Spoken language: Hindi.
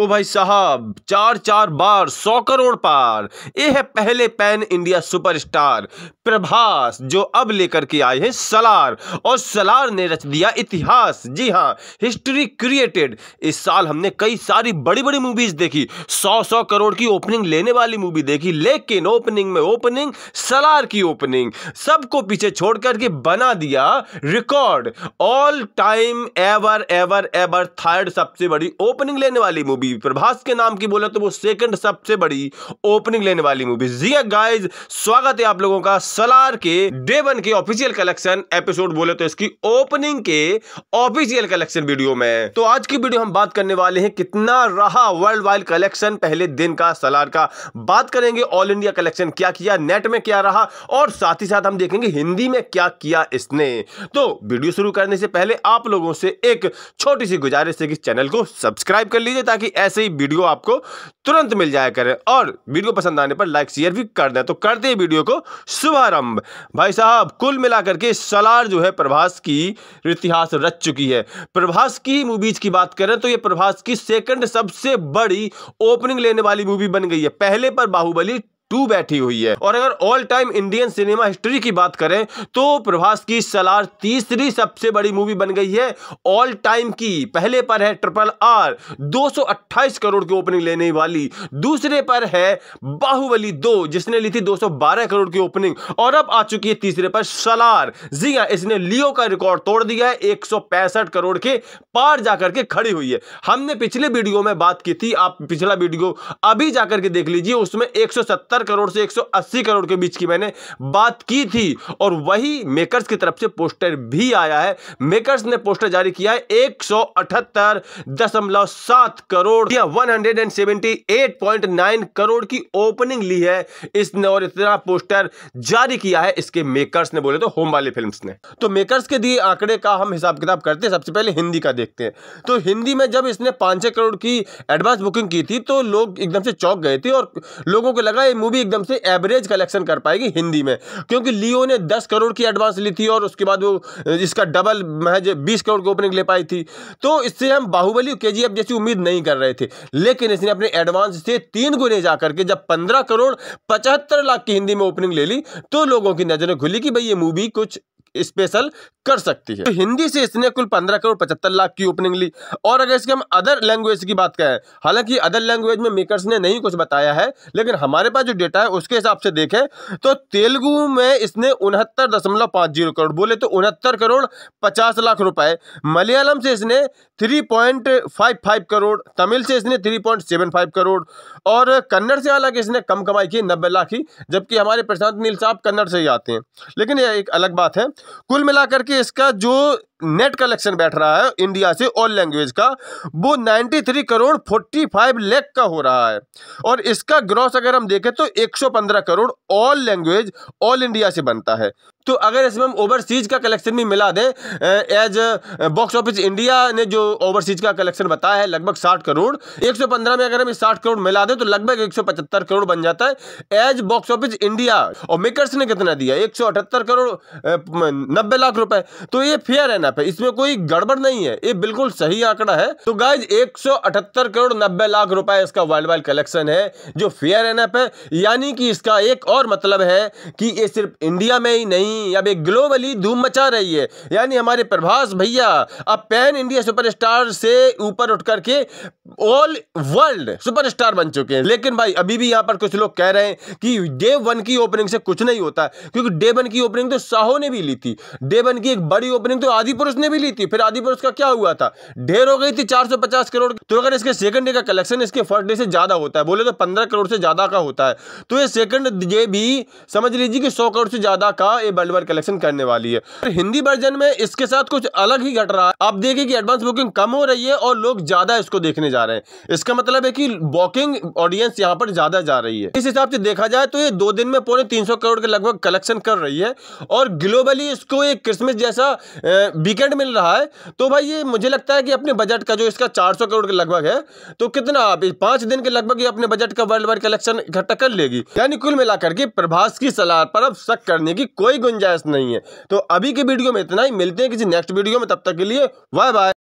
ओ भाई साहब चार चार बार सौ करोड़ पार ये है पहले पैन इंडिया सुपरस्टार प्रभास जो अब लेकर के आए हैं सलार और सलार ने रच दिया इतिहास जी हाँ हिस्ट्री क्रिएटेड इस साल हमने कई सारी बड़ी बड़ी मूवीज देखी सौ सौ करोड़ की ओपनिंग लेने वाली मूवी देखी लेकिन ओपनिंग में ओपनिंग सलार की ओपनिंग सबको पीछे छोड़ करके बना दिया record all time ever ever ever third सबसे बड़ी ओपनिंग लेने वाली मूवी मूवी प्रभास के नाम की बोले तो वो सेकंड सबसे बड़ी ओपनिंग लेने वाली मूवी जी गाइज स्वागत है आप लोगों का सलार के डे वन के ऑफिशियल कलेक्शन एपिसोड बोले तो इसकी ओपनिंग के ऑफिशियल कलेक्शन वीडियो में तो आज की वीडियो हम बात करने वाले हैं कितना रहा वर्ल्ड वाइड कलेक्शन पहले दिन का सलार का बात करेंगे ऑल इंडिया कलेक्शन क्या किया नेट में क्या रहा और साथ ही साथ हम देखेंगे हिंदी में क्या किया इसने तो वीडियो शुरू करने से पहले आप लोगों से एक छोटी सी गुजारिश है कि चैनल को सब्सक्राइब कर लीजिए ताकि ऐसे ही वीडियो आपको तुरंत मिल जाया करें और वीडियो पसंद आने पर लाइक शेयर भी कर दें तो करते हैं वीडियो को शुभारंभ भाई साहब कुल मिलाकर के सलार जो है प्रभास की इतिहास रच चुकी है प्रभास की मूवीज की बात करें तो ये प्रभास की सेकंड सबसे बड़ी ओपनिंग लेने वाली मूवी बन गई है पहले पर बाहुबली टू बैठी हुई है और अगर all time Indian cinema history की बात करें तो प्रभास की सलार तीसरी सबसे बड़ी मूवी बन गई है ऑल टाइम की पहले पर है ट्रिपल आर 228 करोड़ की ओपनिंग लेने वाली दूसरे पर है बाहुबली दो जिसने ली थी 212 करोड़ की ओपनिंग और अब आ चुकी है तीसरे पर सलार जी हाँ इसने लियो का रिकॉर्ड तोड़ दिया है एक करोड़ के पार जाकर के खड़ी हुई है हमने पिछले वीडियो में बात की थी आप पिछला वीडियो अभी जाकर के देख लीजिए उसमें एक करोड़ से 180 करोड़ के बीच की मैंने बात की थी और वही मेकर्स की तरफ से पोस्टर भी आया है मेकर्स ने पोस्टर जारी किया है एक करोड़ या 178.9 करोड़ की ओपनिंग ली है इसने और इतना पोस्टर जारी किया है इसके मेकर्स ने बोले तो होम वाली फिल्म ने तो मेकर्स के दिए आंकड़े का हम हिसाब किताब करते हैं सबसे पहले हिंदी का देखते हैं तो हिंदी में जब इसने पांच करोड़ की एडवांस बुकिंग की थी तो लोग एकदम से चौक गए थे और लोगों को लगा ये मूवी एकदम से एवरेज कलेक्शन कर पाएगी हिंदी में क्योंकि लियो ने दस करोड़ की एडवांस ली थी और उसके बाद वो इसका डबल महज बीस करोड़ की ओपनिंग ले पाई थी तो इससे हम बाहुबली के जी जैसी उम्मीद नहीं कर रहे थे लेकिन इसने अपने एडवांस से तीन गुने जा करके जब पंद्रह करोड़ पचहत्तर लाख की हिंदी में ओपनिंग ले ली तो लोगों की नज़रें खुली कि भाई ये मूवी कुछ स्पेशल कर सकती है तो हिंदी से इसने कुल पंद्रह करोड़ पचहत्तर लाख की ओपनिंग ली और अगर इसके हम अदर लैंग्वेज की बात करें हालांकि अदर लैंग्वेज में मेकर्स ने नहीं कुछ बताया है लेकिन हमारे पास जो डेटा है उसके हिसाब से देखें तो तेलुगु में इसने उनहत्तर दशमलव पाँच जीरो करोड़ बोले तो उनहत्तर करोड़ पचास लाख रुपए मलयालम से इसने three point five five crore Tamil से इसने three point seven five crore और कन्नड़ से हालांकि इसने कम कमाई की नब्बे लाख ही जबकि हमारे प्रशांत नील साहब कन्नड़ से ही आते हैं लेकिन यह एक अलग बात है कुल मिलाकर के इसका जो नेट कलेक्शन बैठ रहा है इंडिया से ऑल लैंग्वेज का वो 93 करोड़ 45 लाख का हो रहा है और इसका ग्रॉस अगर हम देखें तो 115 crore all language all India से बनता है तो अगर इसमें हम ओवरसीज का कलेक्शन भी मिला दें एज बॉक्स ऑफिस इंडिया ने जो ओवरसीज का कलेक्शन बताया है लगभग 60 करोड़ 115 में अगर हम इस 60 करोड़ मिला दें तो लगभग 175 करोड़ बन जाता है एज बॉक्स ऑफिस इंडिया और मेकर्स ने कितना दिया 178 करोड़ 90 लाख रुपए तो ये फेयर है ना गैप है इसमें कोई गड़बड़ नहीं है ये बिल्कुल सही आंकड़ा है तो गाइज 178 करोड़ 90 लाख रुपए इसका वर्ल्ड वाइड कलेक्शन है जो फेयर एन है यानी कि इसका एक और मतलब है कि ये सिर्फ इंडिया में ही नहीं अब एक ग्लोबली धूम मचा रही है यानी हमारे प्रभास भैया अब पैन इंडिया सुपरस्टार से ऊपर उठ करके ऑल वर्ल्ड सुपरस्टार बन चुके हैं लेकिन भाई अभी भी यहाँ पर कुछ लोग कह रहे हैं कि डे वन की ओपनिंग से कुछ नहीं होता क्योंकि डे वन की ओपनिंग तो साहो ने भी ली थी डे वन की एक बड़ी ओपनिंग तो आदि आदि पुरुष ने भी ली थी फिर आदि पुरुष का क्या हुआ था ढेर हो गई थी 450 करोड़ तो अगर इसके सेकंड डे का कलेक्शन इसके फर्स्ट डे से ज़्यादा होता है बोले तो पंद्रह करोड़ से ज़्यादा का होता है तो ये सेकंड डे भी समझ लीजिए कि सौ करोड़ से ज़्यादा का ये वर्ल्ड वाइड कलेक्शन करने वाली है तो हिंदी वर्जन में इसके साथ कुछ अलग ही घट रहा है आप देखिए कि एडवांस बुकिंग कम हो रही है और लोग ज़्यादा इसको देखने जा रहे हैं इसका मतलब है कि वॉकिंग ऑडियंस यहाँ पर ज़्यादा जा रही है इस हिसाब से देखा जाए तो ये दो दिन में पौने तीन करोड़ के लगभग कलेक्शन कर रही है और ग्लोबली इसको एक क्रिसमस जैसा विकेट मिल रहा है तो भाई ये मुझे लगता है कि अपने बजट का जो इसका चार सौ करोड़ के लगभग है तो कितना आप पांच दिन के लगभग ये अपने बजट का वर्ल्ड वाइड कलेक्शन इकट्ठा कर लेगी यानी कुल मिलाकर के प्रभास की सलाह पर अब शक करने की कोई गुंजाइश नहीं है तो अभी के वीडियो में इतना ही मिलते हैं किसी नेक्स्ट वीडियो में तब तक के लिए बाय बाय